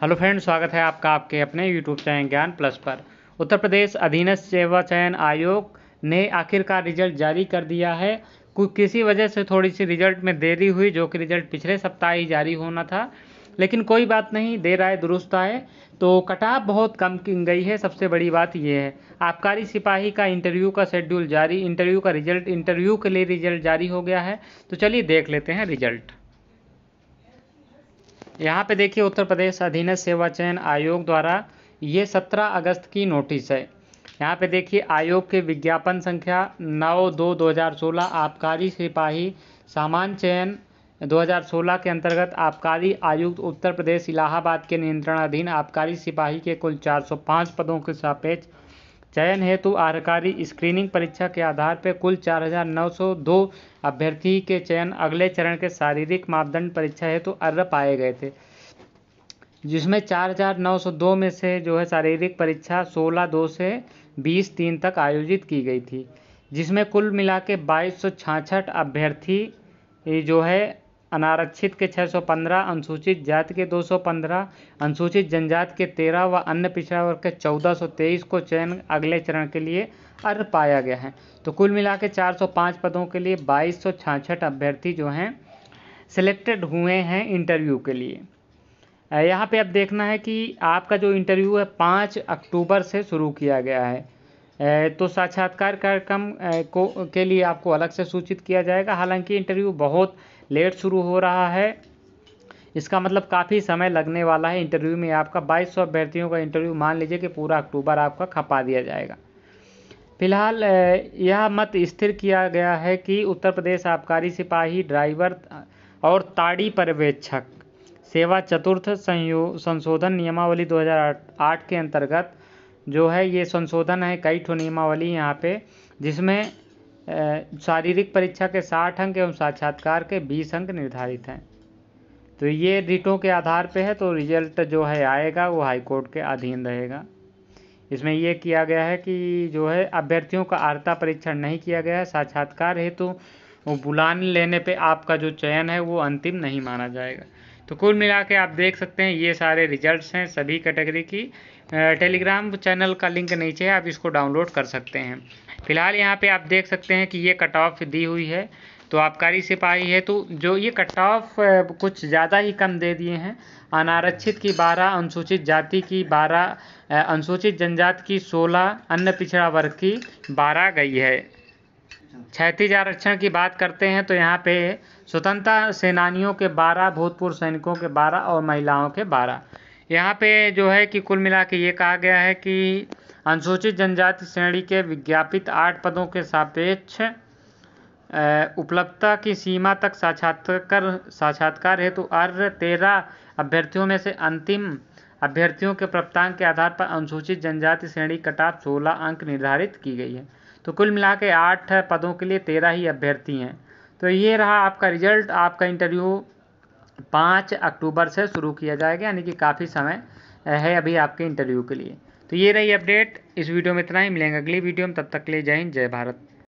hello friend स्वागत है आपका आपके अपने यूट्यूब चैनल ज्ञान प्लस पर उत्तर प्रदेश अधीनस्थ सेवा चयन आयोग ने आखिरकार रिजल्ट जारी कर दिया है किसी वजह से थोड़ी सी रिजल्ट में देरी हुई जो कि रिजल्ट पिछले सप्ताह ही जारी होना था लेकिन कोई बात नहीं देर आए दुरुस्त आए तो कटाप बहुत कम की गई है सबसे बड़ी बात यह है आबकारी सिपाही का इंटरव्यू का शेड्यूल जारी इंटरव्यू का रिजल्ट इंटरव्यू के लिए रिजल्ट जारी हो गया है तो चलिए देख लेते हैं रिजल्ट यहाँ पे देखिए उत्तर प्रदेश अधीन सेवा चयन आयोग द्वारा ये 17 अगस्त की नोटिस है यहाँ पे देखिए आयोग के विज्ञापन संख्या नौ दो दो हज़ार सोलह आबकारी सिपाही सामान चयन 2016 के अंतर्गत आबकारी आयुक्त उत्तर प्रदेश इलाहाबाद के नियंत्रणाधीन आबकारी सिपाही के कुल 405 पदों के सापेक्ष चयन हेतु आरकारी स्क्रीनिंग परीक्षा के आधार पर कुल 4,902 अभ्यर्थी के चयन अगले चरण के शारीरिक मापदंड परीक्षा हेतु अर्र पाए गए थे जिसमें 4,902 में से जो है शारीरिक परीक्षा 16 दो से 20 तीन तक आयोजित की गई थी जिसमें कुल मिला के बाईस अभ्यर्थी जो है अनारक्षित के 615, अनुसूचित जाति के 215, अनुसूचित जनजाति के 13 व अन्य पिछड़ा वर्ग के 1423 को चयन अगले चरण के लिए अर्ध पाया गया है तो कुल मिला के चार पदों के लिए बाईस अभ्यर्थी जो हैं सिलेक्टेड हुए हैं इंटरव्यू के लिए यहाँ पे अब देखना है कि आपका जो इंटरव्यू है पाँच अक्टूबर से शुरू किया गया है तो साक्षात्कार कार्यक्रम को के लिए आपको अलग से सूचित किया जाएगा हालांकि इंटरव्यू बहुत लेट शुरू हो रहा है इसका मतलब काफ़ी समय लगने वाला है इंटरव्यू में आपका बाईस सौ अभ्यर्थियों का इंटरव्यू मान लीजिए कि पूरा अक्टूबर आपका खपा दिया जाएगा फिलहाल यह मत स्थिर किया गया है कि उत्तर प्रदेश आबकारी सिपाही ड्राइवर और ताड़ी पर्यवेक्षक सेवा चतुर्थ संशोधन नियमावली 2008 के अंतर्गत जो है ये संशोधन है कई ठो नियमावली यहाँ पे जिसमें शारीरिक परीक्षा के साठ अंक एवं साक्षात्कार के बीस अंक निर्धारित हैं तो ये रिटों के आधार पे है तो रिजल्ट जो है आएगा वो हाईकोर्ट के अधीन रहेगा इसमें यह किया गया है कि जो है अभ्यर्थियों का आर्ता परीक्षण नहीं किया गया है साक्षात्कार हेतु तो बुलान लेने पे आपका जो चयन है वो अंतिम नहीं माना जाएगा तो कुल मिला के आप देख सकते हैं ये सारे रिजल्ट्स हैं सभी कैटेगरी की टेलीग्राम चैनल का लिंक नीचे है आप इसको डाउनलोड कर सकते हैं फिलहाल यहाँ पे आप देख सकते हैं कि ये कट ऑफ दी हुई है तो आबकारी सिपाही है तो जो ये कट ऑफ कुछ ज़्यादा ही कम दे दिए हैं अनारक्षित की बारह अनुसूचित जाति की बारह अनुसूचित जनजाति की सोलह अन्य पिछड़ा वर्ग की बारह गई है क्षैतिज आरक्षण की बात करते हैं तो यहाँ पे स्वतंत्रता सेनानियों के बारह भूतपूर्व सैनिकों के बारह और महिलाओं के बारह यहाँ पे जो है कि कुल मिला के ये कहा गया है कि अनुसूचित जनजाति श्रेणी के विज्ञापित आठ पदों के सापेक्ष उपलब्धता की सीमा तक साक्षात्कार साक्षात्कार हेतु तो अर्ध तेरह अभ्यर्थियों में से अंतिम अभ्यर्थियों के प्रप्तांक के आधार पर अनुसूचित जनजाति श्रेणी कटाप सोलह अंक निर्धारित की गई है तो कुल मिला के आठ पदों के लिए तेरह ही अभ्यर्थी हैं तो ये रहा आपका रिजल्ट आपका इंटरव्यू पाँच अक्टूबर से शुरू किया जाएगा यानी कि काफ़ी समय है अभी आपके इंटरव्यू के लिए तो ये रही अपडेट इस वीडियो में इतना ही मिलेंगे अगली वीडियो में तब तक के लिए जय हिंद जय भारत